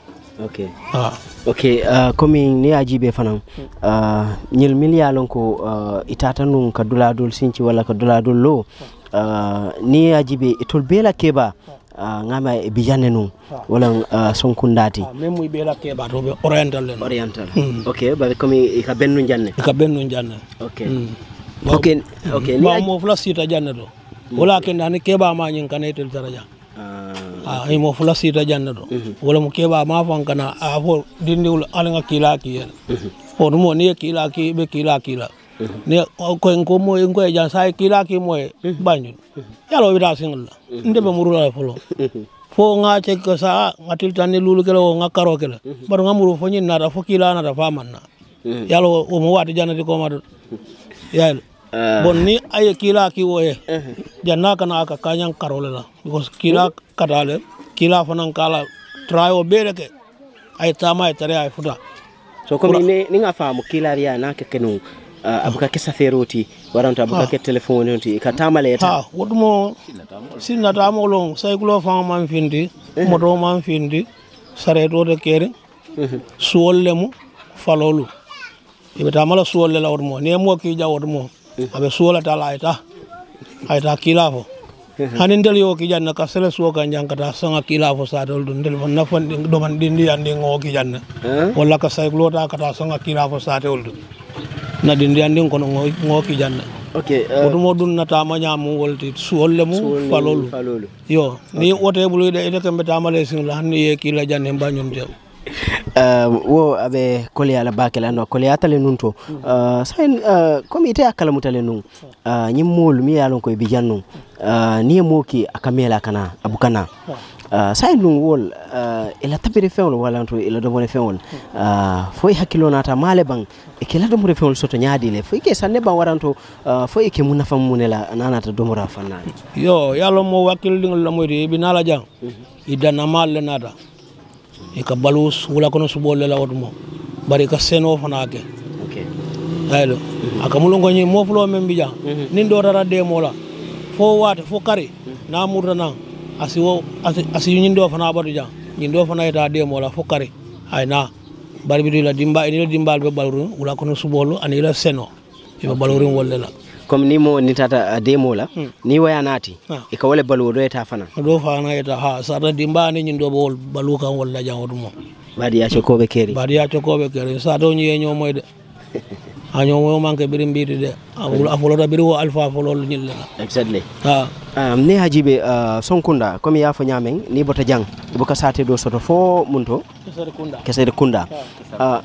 ok ah. ok uh, komi ni aji be fanan mm. uh, ñil milia lon ko uh, itata nun ka duladol sinci walla ka duladol lo mm. uh, ni aji be etol beela keba mm. Ah, ngama e bijane num wala ah, sonkundati même muy ɓeela keɓato ɓe oriental len oriental hmm. ok baɓe comme ka bennu janne e ka bennu janne ok hmm. ok ok ma mo fula sita janne to hmm. wala ke ndani keɓa mañin kana tel taraja a ah. e mo fula sita janne to wala mo keɓa ma fan kana a fo dindiwol alaga kiila kiyel o ɗum o ni ye kiila ki ɓe kiila kiila ne ko en ko mo en ko ja sai kila ki mo ya yalo wira singla nde be murula folo fo nga che ko sa ngatil tan ni lulu kelo nga karo kelo bar nga muru fo nyin na da fo kila na da ya yalo o mo wati janati ko madu yalo ah. bon ni ay kila ki woye ya. eh. janna kana ka kanyang karole la because kila katale kila nan kala try o bere ke ay tama ay tare ay futa so ko ni ni nga famu kila riya na ke kenu uh, abukake saferoti waranto abukake téléphone onti ka tamale eta wotumo sinnatamo lon saykulo fan man findi eh. moto man findi de kere eh. suwolle mu falolu ibe tamala suolle la wotumo ni mo kija mo eh. abe suwola tala ayta ayta kilafo hani ndel yo kijanna ka sele suwo ka jankata sanga kilafo sadol ɗum ndel fon nafan ɗi ɗoman ɗi ndiyandi ngo kijanna walla ka saykulo ta kata sanga kilafo satewol ɗum na dindi andin kono ŋooki janna ok wotumo eh, dun natama ñamu wolti suwolle mu falolu yo ni wote ɓuloyde ite kembe tamale la ni ye kiila janne mbañon tew Uh, eh, wo aɓe koleya ala bakele anno koleya tale nun to mm. uh, eh, sain uh, comme ite a kalamutale nun ñim moolu mi ye a lon koye bijan nun ni ye moo ki a kana abukana Ah, sayilunwol ah, ila tabiri feŋol walanto ila domone feŋol ah, fo i hakkilo naata maale baŋ i ke la domore feŋol soto ñaadi le fo i ke sanne baŋ waranto fo i ke mu nafa mu ne la nanata domora fannaani yo ye a loŋ mo la moyte i bi naa la jaŋ mhm. i danna maal le naata i ka balu wula kono subool le la wotu mo bari i ka senoo fanaa ke ayilo mhm. a ka mulun ko ñiŋ moo fuloo meŋ bi jaŋ mhm. niŋ doo deemoo la fo waate fo kari naa murta na asiwo asiñinɗo fana ɓatu jang ñinɗo fana yeta demola la fukari ayna la dimba eniɗo dimbal ɓe ɓalrin wala kono subolu ani la seno eɓe ɓalrin wolle la comme ni mo ni tata uh, demo la hmm. ni waya naati e ka wole baluwo do yeta fana ɗo fana yeta ha sarta dimba ni ñinɗo ɓe wol kan wolla jang o ɗum o baɗiya cokkoɓe keeri baɗiya cokkoɓe keeri sa to ñiye de añoo moyo manque biri mbiydi de a folota biri wo alpha folol la exactly a um, ne hajiɓe uh, sonkunda comme ya fo ñamen ni bota jang iboka sate do soto fo munto to kesere kunda kesere kunda uh,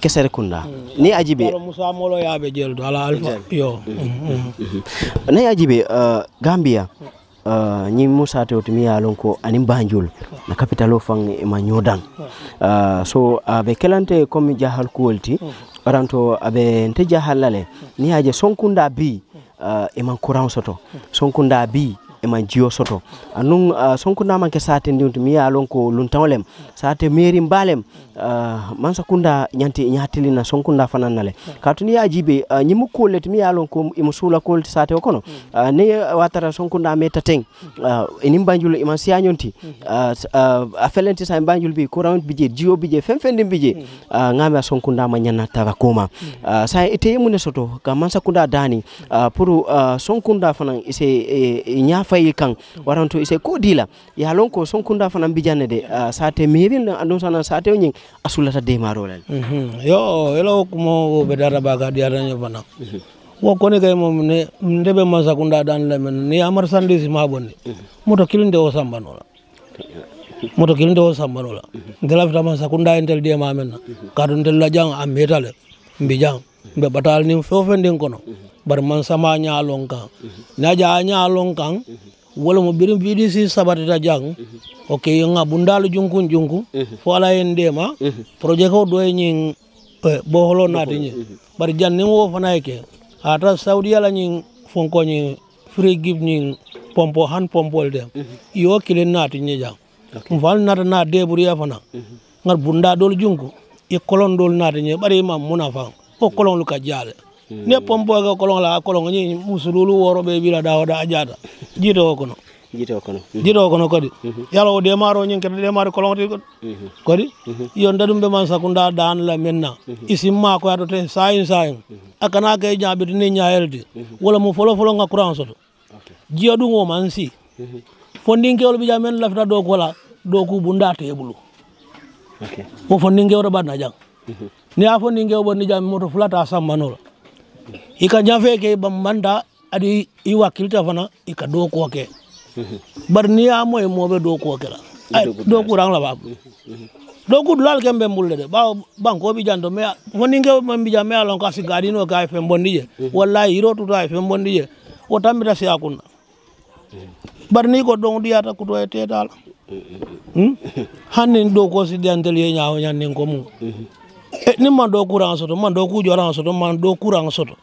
kesere kunda ni hmm. ne ajiɓe musa molo yaɓe jeel ala alfa yo mm-hmm. Mm-hmm. Mm-hmm. ne ajiɓe uh, gambia hmm uh, ñi musa te otumi ya lon ko anin banjul na capital o faŋ ma ñodan uh, ah, so abe kelante comme jahal kuwolti aranto abe nte jahal lale ni aje sonkunda bi uh, ah, e man courant soto sonkunda bi ema jio soto anun uh, ah, sonkundaman ke sate ndiwti mi ya lon ko luntaŋolem sate meri mbalem uh, mansa kunda ñanti ñatilina sonkunda fananna le kaatu ni ya jibe uh, ah, ñimu let le mi ye lon ko ima suula kuol ti sate o kono uh, ni watara sonkunda meta teng uh, inin banjul iman siyañonti uh, uh, a felenti sa banjul bi courant bi je jio bi je fen fendin bi je uh, ŋame a sonkundama ñanna tava kuma uh, sa ite yemune soto ka mansa kunda dani uh, pour uh, nda fanan ise e, e, fayi kan waranto ise ko dila ya lon ko kunda fana mbijanne de uh, sate mirin andon sana sate nyin asulata de marolal mm -hmm. yo elo kumo bedara baga diara nyobana mm -hmm. wo kone kay mom ne ndebe kunda dan lemen ni amar sandis ma bonni mm -hmm. moto kilinde o sambanola moto kilinde o sambanola mhm. ngela fita kunda entel de ma men mhm. kadon tel la jang am metale mbi jang mbe batal ni fofen den kono mhm. bar man sama nyaalon kan na ja nyaalon kan wala mo bi di si da jang ok nga bundalu junkun jungku fo ala en ndema projet ko do eh, na di ni bar jan ni wo nay ke ata saudi ala ñin ko ni free give ni pompo han pompol dem yo na di ni jang fal nata na fa na ngar bunda dol jungku e kolon dol di ni bari ma munafa o oh, kolon lu ka jale ne pompo ga kolong la kolon hmm. hmm. hmm. ni musululu woro be bila da da ajada jido kono jito kono jido kono kadi yalla o de maro nyen kadi de maro kolon ko kadi yon dadum be man sakunda dan la menna ma ko adote sayin sayin akana ke jabit ni nyaeldi wala mo folo folo ngakura qur'an soto jiya ɗum o man si jamen la men do ko kola do ku bunda Ok. mo ba na jang ni a wor ni jam moto sam manolo ikajaveke manda adi iwakilta fana ika dokuwa ke bar ni y'a e mobe mɔ bɛ dokuwa kɛra doku rang la b'a bolo doku dulal ke mbe bɛ n bolo banko bi jando to mɛ nge ni bi jan mɛ a lɔn ka si gaadi n'o k'a ye mbondi je ye hiro yiro tutu a mm, mm, mm. Hmm? ye fɛn bɔndi o tan ta se akuna bar n'i ko dɔnkili y'a ta kutu ye tɛ t'a la hali ni si dantɛli ye ɲa o ko mu Eh, ni man do mandoku soto man do ku jorang soto man do kurang soto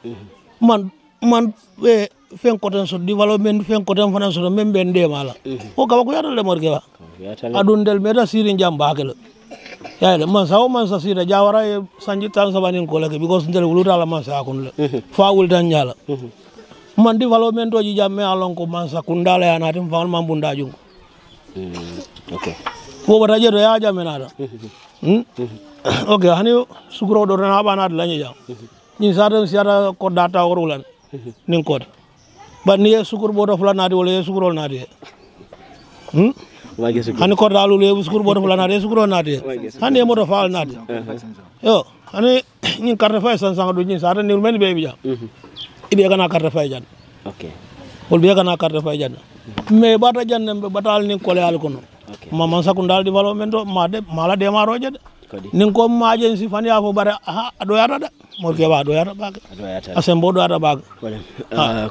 man man eh, fɛn kɔtɛn soto development fɛn kɔtɛn fana soto min bɛ n dɛma la mhm. o oh, kabakuya dɔ le ba a dun del mɛ da siri jan ba kɛlɛ yayle mansa o mansa sira jawara ye eh, sanji tan sa banin ko lake because ndel wuluta man mansa kun le mhm. fa dan nyala mhm. man development do ji me alon ko mansa kundala ya natin fa man bunda jungo okay ko bata je do ya hmm Oke, hani sugro do na bana de lañu jam ni sada ada ko data wor wulan nin ko ba ni sukur bo do fulana di wala sugro na di. hmm sukur hani ko dalu le sukur bo do fulana di sugro na di. hani mo do fal na di. Uh-huh. yo hani ni carte fay san san do ni sada ni men be bi jam uh-huh. ibe na carte fay jan Oke. wol be kana carte fay jan ba ta jan be batal ni ko le al kono ma man sakundal di valo men do ma de mala de ma roje ni ko maajen si fan yaa fo bare aha a ɗoyata de morgue wa ɗo yata bag bo ɗo yata bag kolem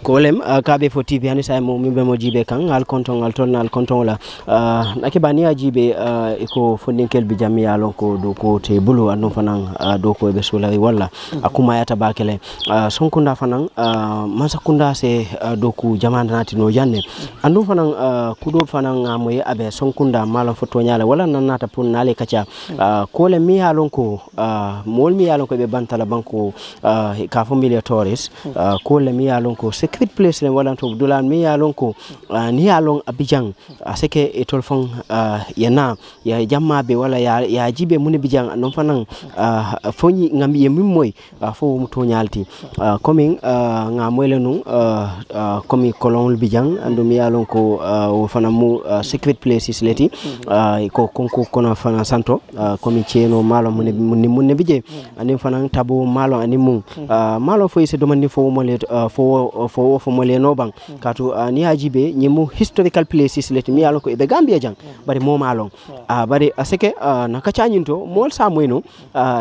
wolem uh, uh, kaɓe fo tv hani sa mo mimɓe mo jiiɓe kan konton alkontongol toon alkontongola uh, nake bani a jiiɓe ko fondinkel bi jammi yalon ko dow ko te bulu annon fanan dow ko ɓe suulawi walla a kumayata bakele sonkunda fanan mansakunda se dow ku jamadanatino janne andum fanan kuɗo fanan moye aɓe sonkunda malon fo toñale walla nata pour nale kaca kolem mi yalon ko mool mi yalon ko ɓe bantala banko ko uh, ka fo mili uh, ko le mi yalon ko secret place le wala to dulan mi yalon ko uh, ni yalon abidjan a uh, seke etol fon uh, yana ya jamma be wala ya, ya jibe mun bijan non fanan uh, fo ngam ye min moy uh, fo mu to nyalti uh, komi uh, nga moyle nu uh, uh, komi kolon bijan andu mi yalon ko uh, fana mu uh, secret places leti uh, ko konko kono fana santo uh, komi cheno malo mun ni mun bije anin fanan tabo ma malo ani animum malo fo se domani fo mole fo fo fo mole no ban katu ni ajibe nyimu historical places let mi aloko e be gambia jang bari mo malo bari aseke na kacha nyinto mol sa moyno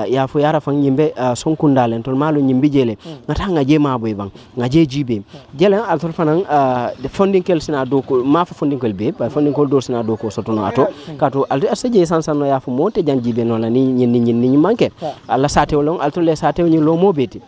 ya fo yara fan nyimbe sonkundalen ton malo nyimbi jele ngata ngaje maboy ban ngaje jibe jele al ton fanan de funding kel sina do ko ma mafa funding kel be ba funding kel do sina do ko sotono ato katu al aseje sansan no ya fo mo te jang jibe no la ni nyin nyin ni manke ala sate wolon al to le sate ñin lomo beti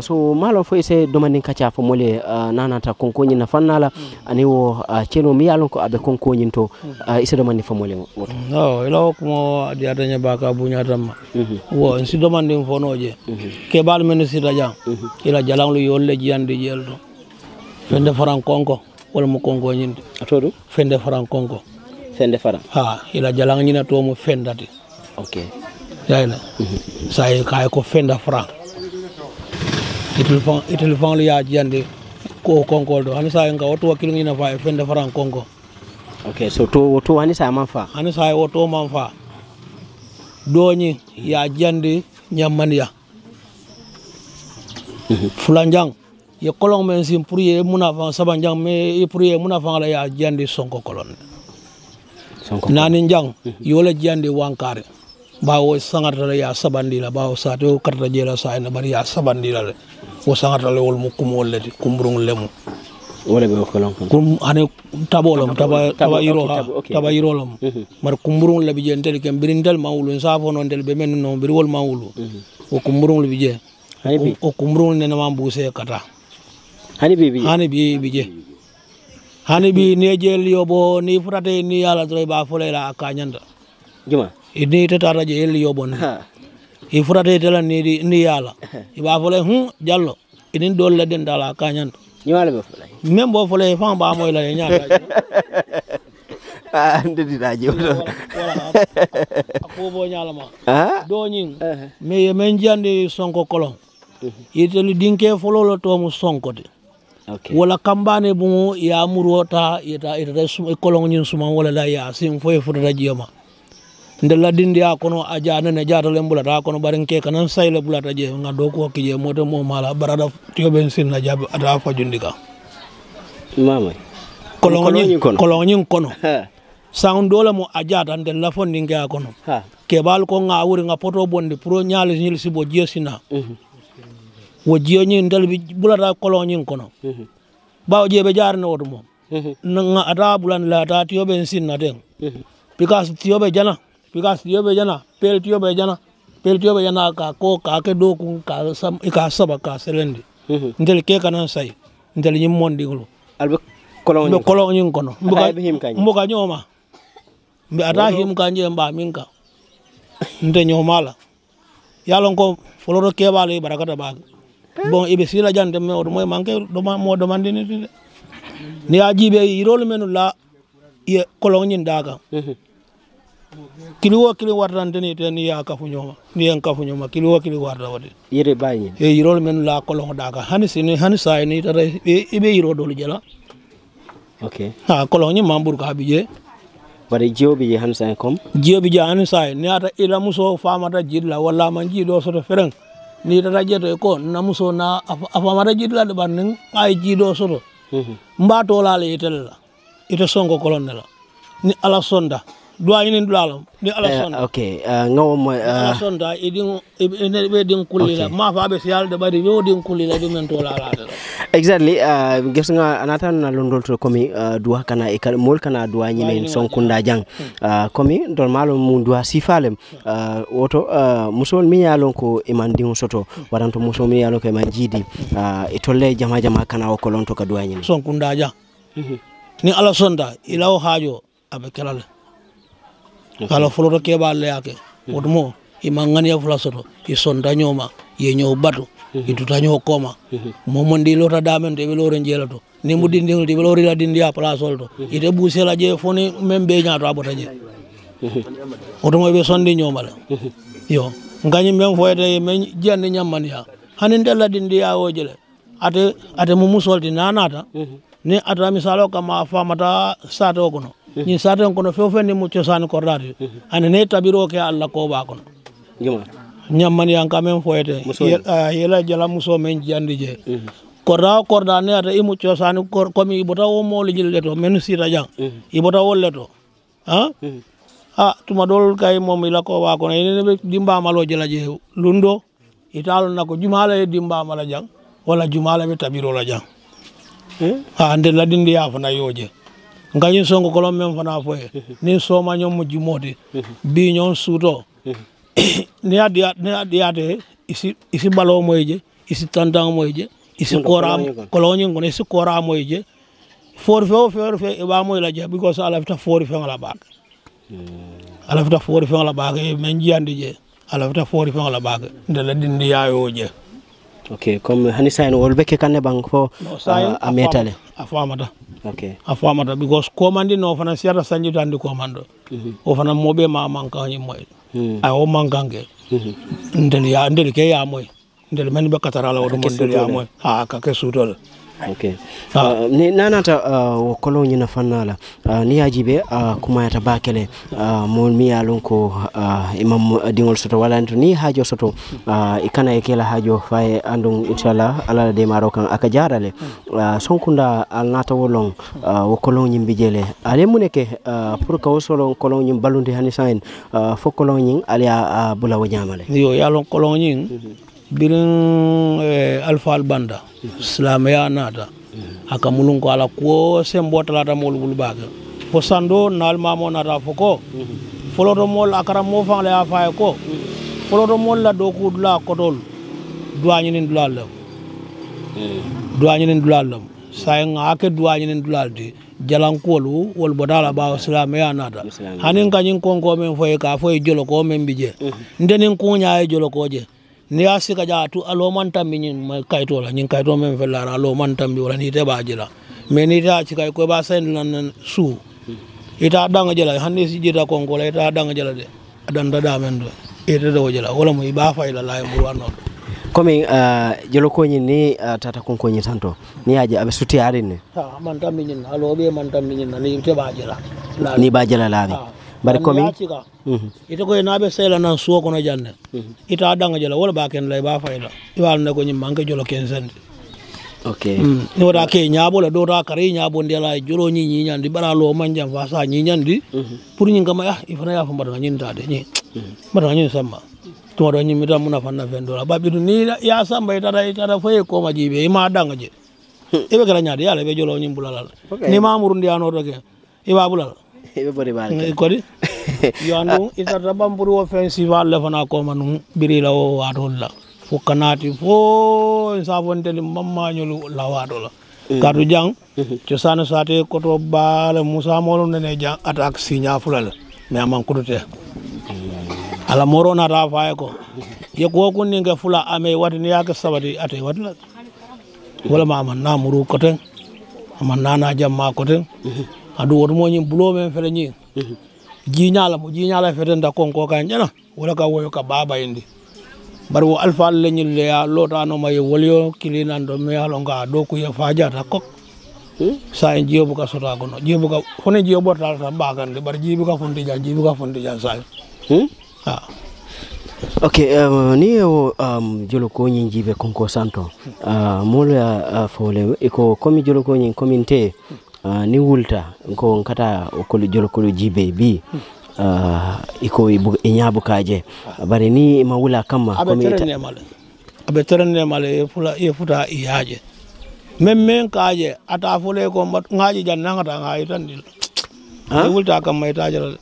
so malo fo ise domandin kacha fo mole ah, nana nanata konko ñin na fannala mm. ani wo uh, mi yalon ko abe konko ñin to ese mm. ah, ise domandi fo mole ngo no ilo ko dia tanya baka nya tam mm-hmm. wo si domandin fo noje mm-hmm. ke bal men si raja mm-hmm. ila jalang lu yolle jiande jeldo fende faran konko wala mo konko ñinde atodo fende faran konko fende faran ha ila jalang ñina to mo fendati okay yayla mm -hmm. sai kay ko fenda faran itel fan ya jande ko Kongo. do hani sa en ga woto ngina fa e fende faran konko ok so to woto hani sa man fa hani sa woto man fa doñi ya jande nyaman ya mhm. fulanjang ya kolong men sin pour ye muna fa sabanjang me pour ye muna fa la ya jande sonko kolon sonko nani jang mhm. yola jande wankare bawo sangarta ya sabandila bawo sato karta jela sa na bari ya sabandila wo saŋata lewol mu kumowol mm-hmm. le ti kumburuŋol mu wo le be kum hani tabolom taba taba yiro ha taba yirolom mari kumburuŋol le ntel ken biri ntel ma wulu nsafono ntel be men no biri wol ma wulu wo kumburuŋol bi je o kumburuŋol nenema buuse kata hani bi bi hani bi bi je hani bi ne jeel yobo ni furate ni yala toro ba folela ka nyanda juma ni tetata je yobo na i de itela ni ni yala i b'a fɔla hun jallo inin ni dol laden da la ka nyanto nyimale be fɔla men bo fɔla fa ba moy la nya ah nde di da je wala ko bo nyala ma ah? do nyin eh, eh. me ye men jande sonko kolon mhm. itelu dinke folo lo to mu sonko de Okay. wala kambane bu ya murota ita resu kolon nyin suma wala la ya sin foye furata jiyama nde ladindi ya kono a jaata jatalen bulata kono ɓarin ke kanan sayle bulata je ga do ko hokkije mote mo mala barata tiyoɓen sinna jaabi ata fajundi ka mamay koloñin koloñin kono san dole mo a jata nde lafondin ke a kono keɓal ko ga wuri ga poto bondi pour ñaali ñil sibo jiyo sina mhm. wo jiyo ñin tel bulata koloñin kono mhm. bawo jeɓe jarine woto mom ga ada bulan lata tiyoɓen sinna ten mhm. because tiyoɓe jana pikasio be jana peltio be jana peltio be jana ka ko ka ke do ku ka sam ka saba ka selendi mm-hmm. ndel ke kana sai ndel nyim mondi gulu albe kolon be kolon nyin kono mbuka mbuka nyoma mbi ata him kanje mba minka nde nyomala yalon ko foloro ke bale barakata ba bon ibe sila jande me odo moy manke do ma mo do mandini ni ajibe irol menu la ye kolon nyin kiliwa kili warta tene te ya kafu nyoma ni en kafu kiliwa kili warda wadi yire bayni e yirol men la kolong daga hani sini hani sai ni tare e be yiro dol jela okay ha kolong ni mambur ka bije bare jio bije hani sai kom jio bije hani sai ni ata ila muso ta jilla wala man ji do soto ferang ni tata jeto ko na muso na afamata jilla de ban ning ay ji do soto mba to la le itella ita songo kolonela ni ala sonda duwa inin dulalam ala alason eh, okay uh, ngaw mo uh, alason da idin ne be din kulila okay. ma fa be siyal da bari yo din kulila be men to la exactly uh, eh, gis nga anata na londol to komi uh, eh, duwa kana e kal mol kana duwa nyine son kunda jang uh, komi don malo mu duwa sifalem uh, woto uh, musol mi yalon ko iman din soto hmm. waranto musol mi yalon ko iman jidi uh, tolle jama jama kana o kolon to ka duwa nyine son kunda jang mm -hmm. ni alason da ilaw hajo abe kelale Kalau fuloto keɓalle ya yake wotomo ima ganiya fula soto i sonta ye ñoo batu i tuta ñoo kooma momondi lota damen to eɓe lore jeela to ni mo dindingol to eɓe lorila dindiya place ol ite buusela je foni men ɓe ñato a je wotomo eɓe sondi ñoomale yo gañi men foyete men jiyande ya, hanin ɗella dindiya oje le ate ate mo musolti nanata ni ata misalo kam a famata sate o ñin sarden no ni fenne mu ko radio ani ne tabiro ke ala koba kono man yang ka men foyete ah, yela jala muso men jandi je uhuh. korda ko da ne ata imu cosaan comme ibota wo li jil leto men raja i uhuh. ibota wolle leto ha uhuh. ha tuma dol kay mom ila koɓa kono ene dimba dimbamalo jela je lundo italo nako jumala e dimbamala jang wala jumala mi tabiro la jang ha ande ladindi yafana yoje nga ñiŋ sonko kolon meŋ fanaŋ fo ye niŋ sooma ñoŋ mu jumoo ti bii ñoŋ suutoo niŋ a diya niŋ a diyaate isi isi baloo moyi isi tantaŋo e moyi hmm. e je isi kooraa koloo ñiŋ kono isi kooraa moyi je foori feŋ wo feŋ feŋ i a moyi la je because a lafita foori feŋo la baake a lafita foori feŋo la baake meŋ jiyandi je a lafita foori feŋo la baake nte la dindiyaayoo je ok comme hani sayin wol be kekanne banque fo no, uh, a metale a famata ok a famata because komandi no fana siyata sanji to andi komando mm-hmm. o fana moɓe ma manka ñi moy mm. Mm-hmm. ay o mankanke mm-hmm. ndel ya ndel ke ya moy ndel men ɓe katarala o ɗum ndel ya moy ha ah, kake suutole ok ah. uh, ni nanata uh, kolo ñina fannala uh, ni yajibe uh, kumayata bakele uh, mol mi ya lon ko uh, imam uh, dingol soto wala ni hajo soto uh, ikana e kela hajo faye andon inshallah alala de maro kan aka jarale uh, sonkunda al nata wolon uh, wo kolo ñim bijele ale muneke uh, pour ka wosolon kolo ñim balunde hani sain uh, fo kolo ñing ala uh, bula wo wajamale yo yalon kolo ñing mm -hmm. birin eh, alfa albanda ya nata aka mulun ko ala botala da mol bul baga fo sando naalmamo ra fo ko do mol akara fa la ye faye ko do mol la ko dula kotolu duwañinin dulal lem duwañinin dulal lem saye ŋa ake Jalan dulal ti jalankuwolu wolu bota ba islam ya nata ya hanin kañin ko men fo e ka fo jolo ko men bi je uhuh. ndenin e jolo ko je ni ya sika jatu alo mantam bi ñing kayto la ñing kayto men fe lara alo mantam bi wala ni te baaji la mais ni ta ci kay ko ba sen nan su ita danga jela hande si jita ko la ita danga jela de dan da men do ita do jela wala mu ba fayla la yamburu e anodo komi uh, jolo koñi ni uh, tata ni tanto ni aje abe suti arin ne man tan alo be man tan miñin na ni teɓa jela ni ba jela ni bari komi ciga mhm. ita ko na be sela na suwo kono janne mhm. ita danga jola wala ba ken lay ba fayda iwal na ko nyim manke jolo ken sandi mm. mhm. ah, hmm. ok ni wada ke nyabo la do ta kare nyabo ndela jolo nyi nyi nyandi bara lo manjam fa sa nyi nyandi pour nyi ngama ya ifana ya famba nga nyin de nyi mata nyi samba to do nyi mita muna fanna fendo la ba bidu ni ya samba ita da ita da faye ko majibe ima danga je ibe kala nyadi ya le be jolo nyi bulala ni mamuru ndi anoto ke iba heɓe bone barke eh, kadi yo ya, anndum ita raɓan ɓuri o fen siwa allah fana koma num birila o waatolla fokka naati fo safonteli mammañol la waatola eh. kadu jang cosaan saate koto baala moussa molo nene jang attaque signa Ne mais aman kudute ala moro nata faye ya ko ye ya ko kunninke fula ame watini yake sabati ate watila wala ma aman namuru koten aman nana jamma koten adu woto moñin bulo men fere ñin mhm. jiñala mo jiñala kon ko kan jana wala ka woyo ka baba indi bari wo alfa alla ñil le ya lotanoma ye wolyo kilinan do me yalo nga do ku ye fajata kok hmm? sa en jiyo buka sota gono jiyo buka fone jiyo botal ta bakan de bari jiyo buka fonti jan jiyo buka fonti jan sa hmm? ha ok um, ni yo um, joloko ñin jibe konko santo uh, hmm. ah, mol ya uh, ah, fole iko komi jolo ñin komi nte, Ah, ni wulta ko kata kolo jol kolo jibe bi uh, ah, iko i ñaabu kaaje bari ni ma wula kamma aɓe terenemale ye futa i yaaje men men kaaje ata fule ko mbat ŋaaji jan tan dil ha e wulta kamma itajala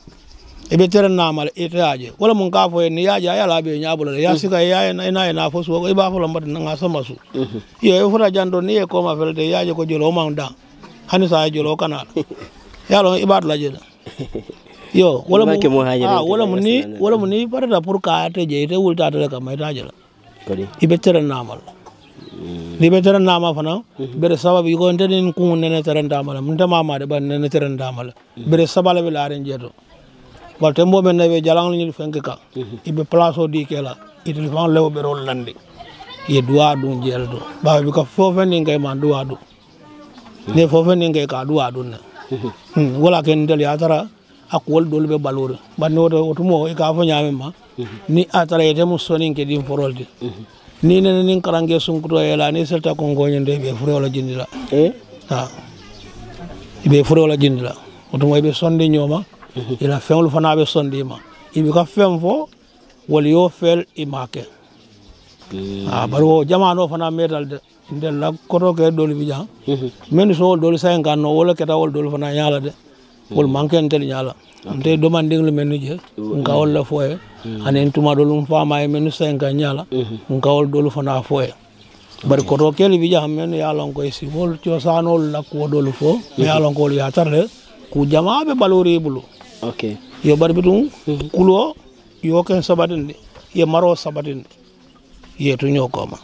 eɓe terennamale itaaje wala mun ka fo ni yaaje a yala ɓe ñaabolale ya mm. sika ena na fo suwo iba fola mbat ŋa sama su mm-hmm. yo e futa jan ɗo ni ko ma felde yaaje ko jolo ma dan hani sa jolo kanal, ya ibadu la jela yo wala mu ah wala mu ni wala mu ni parata pour ka te je te wulta te ka mai ta jela kodi ibe namal hmm. ni be nama fana hmm. bere sababu ko nte ni ku nene ne damal. ndamal mun ta mama de ban ne ne tere ndamal hmm. bere sabala be la ren jeto wal tembo men ne jalang ni fenke ka ibe place o di kela itel fan lewo be rol landi ye duwa dun jeldo babe ko fofen ni ngay man duwa dun ne fofe ne ngai ka duwa dun na hmm, wala ken dal ya tara akol dol be balur ban no to tumo e ka fo nyame ma ni atara ete mu sonin ke din forolde ni ne nin karange sun kuto yela ni selta ko ngonyen de be fure wala jindila eh ha be fure wala jindila otumo be sonde nyoma ila fenlu fana be sonde ma ibi ka fem fo wal yo fel imake e. a barwo jamano fana metal de la koto ke doli wiƴa min mhm. sowol doli cinquante no wala keta wol doli fana ñaala de wol manque mhm. en tel ñaala nte domandinglu men nu je nkawol le foye anen tumaɗol um famaye men nu cinquante ñaala nkawol dolu fana foye bari koto keli wiƴa ham men ya lon koye siwol cosanol lakkuwo dolu fo mi mhm. ya lon kowol yatarle ku jamaɓe ɓalori bulu yo bari bitum kulo yo ken sabatinde ye maro sabatinde ye tuño koma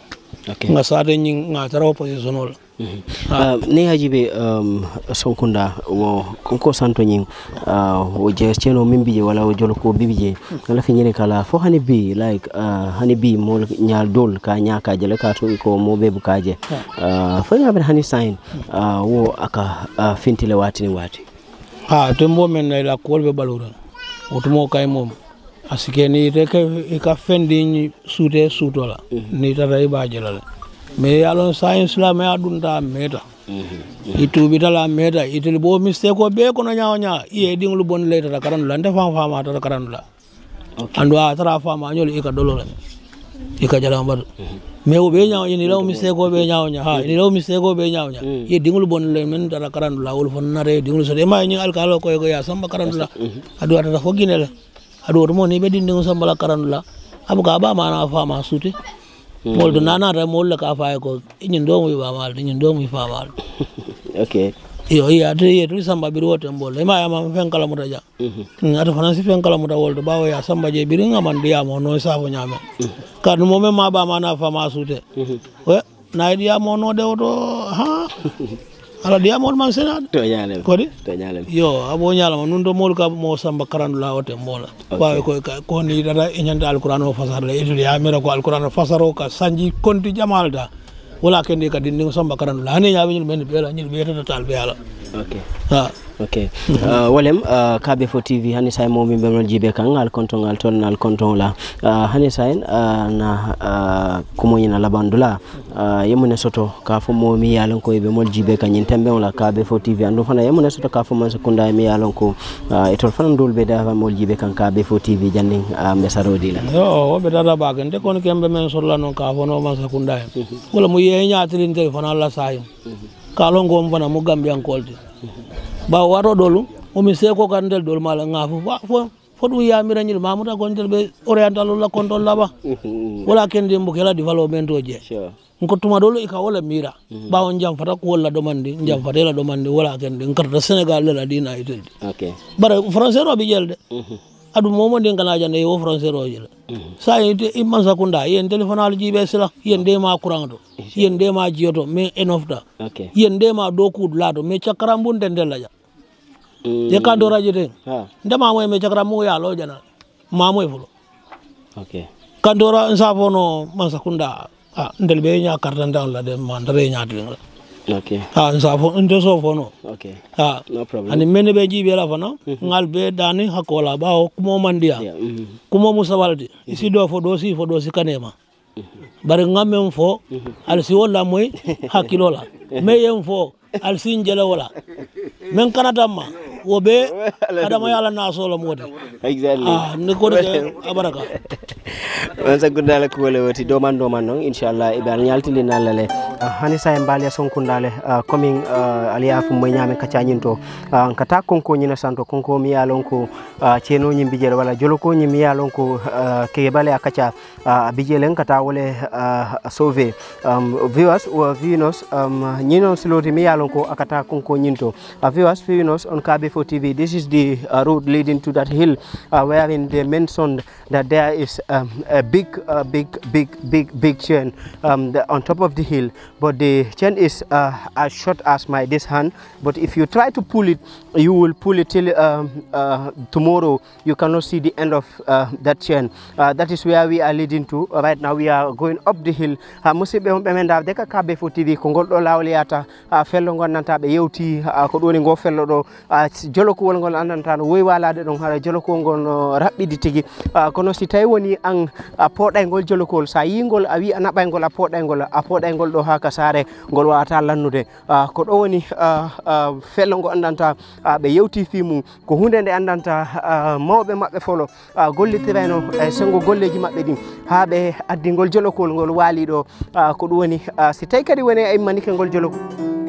nga saate ñi nga tara opposition ol mm-hmm. uh, ne hajibe um, sonkunda wo konko santo ñing uh, wo je ceno mimbije wala wo jolo ko bibije ala fi ñene kala fo hani bi like uh, hani bi mo ñal dol ka ñaka jele ka to ko mo be bu kaje je uh, fo ñabe hani sign uh, wo aka uh, fintile watini wati ha to mo men la ko be balura mo kay mom parce que ni ka fɛn di suute suuto la mhm. ni tata i b'a jela le mais ye a lon sayin silamaya dunta a meeta i tuubita la a meeta itili bo misteko bee kono ñaawo ñaa i ye diŋolu bondi la i tata karandu la nte fan faama a tata karandu la andu a tara faama a ñolu i ka dolo le i ka jalambatu mais mhm. wo bee ñaawo ini law misteko bee ñaawo ña ha ini mhm. law misteko bee ñaawo ña ye diŋolu bondi la men tata karandu la wolu fon nare diŋolu soto i maa ye ñiŋ alikaalo ko ye a samba karandu la aduwa tata fo gine le adoro mo ni ɓe ɗindigo sambala la abu ka ɓamana fama suti hmm. mol to nanata molla ka fa ko mal ɗo ndo mu ñin mal okay yo ok iyo ye tri samba ɓiri woten ma ya ma fen kala muta ja ata fana si fen kala wol do ba ya samba je man gaman mo no safo ñamen kadi momen ma ma fama suute we idea ɗiyama no ɗewto ha ala ɗiyamon man senade to ñalem kodi to ñalem yo abo ñalama nun do moolu ka mo samba karandula ote moola wawi koy koni tata iñanta alqouran o fasar le itul yamira ko alqouran fasaro ka sanji konti jamal ta wala kende ka ndi samba karandula hani ñaɓe ñil men ɓeela ñil ɓeytatata al ala okay ha ok mm-hmm. uh, walem uh, kaɓe fo tv hani say mo min ɓemnon jiibe kan ngal konton ngal toon nal konton la uh, hani sayen uh, na uh, kumoñina labandula uh, yemune soto ka fo mo mi yalon ko ɓe mol jiibe kan ñin tembe la kaɓe fo tv andu fana yemune soto ka fo man sekunda mi yalon ko uh, etol fana ndol ɓe dafa mol jiibe kan kaɓe fo tv jannin uh, ɓe sarodi la yo woɓe dada baken de kono kemɓe men solla noon ka fo no man sekunda en wala mo yeñatirinteri fana allah sayim kalongo on fana mo gambiyankolte mm-hmm. ba waro ɗolum umi seko kan ndel dol ngafu ŋaafo fo fo ya mi yamirañil mamuda gondel be oriental olla kontol ba mhm. wala kende mbokela development o je gottuma ɗo loyi ka wala mira mhm. jam fata ko domandi, ɗomandi jamfata ela domandi, wala kende karta di dina itu itelde bare français ɗo ɓe de mhm. adu momo ngala ganajande yewo français ɗo jela sa imman sakunda yen telephone al jibe sala yen ma courant do yen ndema jiyoto mais da yen ndema dow kuuɗo laato mais cakkarambunde ndellaja Hmm. ya kan dora radio de nda ma me ya lo jana ma yang fulo Oke. kandora nsa fono man sakunda ah ndel be nya karta ndan la de nya de ah nsa fono ndo so fono oke ah no problem ani mene mhm. be jibe la fono ngal dani hakola ba o kumo mandia ya. ya, mhm. kumo mhm. isi do fo do si fo do si kanema bari ngamme fo al si wala moy hakilola me yem fo al si njele wala men kanata wobe adama yalla naso la modde exactly ah ne ko de abaraka on saggudale kuwole woti doman doman noon inchallah eɓe al ñaltilin allah le hani sa en mbaali a ah, coming commin ah, aliyafu moye ñamen kaccañin to ah, kata konko konkoñina santo konko mi yalon ko ceenoñi jolo walla jolokoñi mi yalon ko keɓale a kacca a bijelen kata wole um, viewers viwas vinos ñinon um, siloti mi yalon ko akata konkoñin to viewers vinos on kaɓe for tv this is the road leading to that hill uh, wherein they mentioned that there is um, a big, uh, big, big, big, big chain um, the, on top of the hill. But the chain is uh, as short as my this hand. But if you try to pull it, you will pull it till um, uh, tomorrow. You cannot see the end of uh, that chain. Uh, that is where we are leading to. Right now we are going up the hill. Uh, on no kono si a poɗaygol jolokol sa yigol a wi a naɓaygol a poɗaygol a poɗaygol ɗo ha ka sare ngol wawata lannude ko ɗo woni fello ngo andanta ɓe yewti fi mum ko hunde nde andanta mawɓe mabɓe folo gollitirayno e sengo golleji mabɓe ɗin ha ɓe addigol jolokol ngol wali ɗo ko ɗum woni si tawi kadi woni e manike ngol jolokol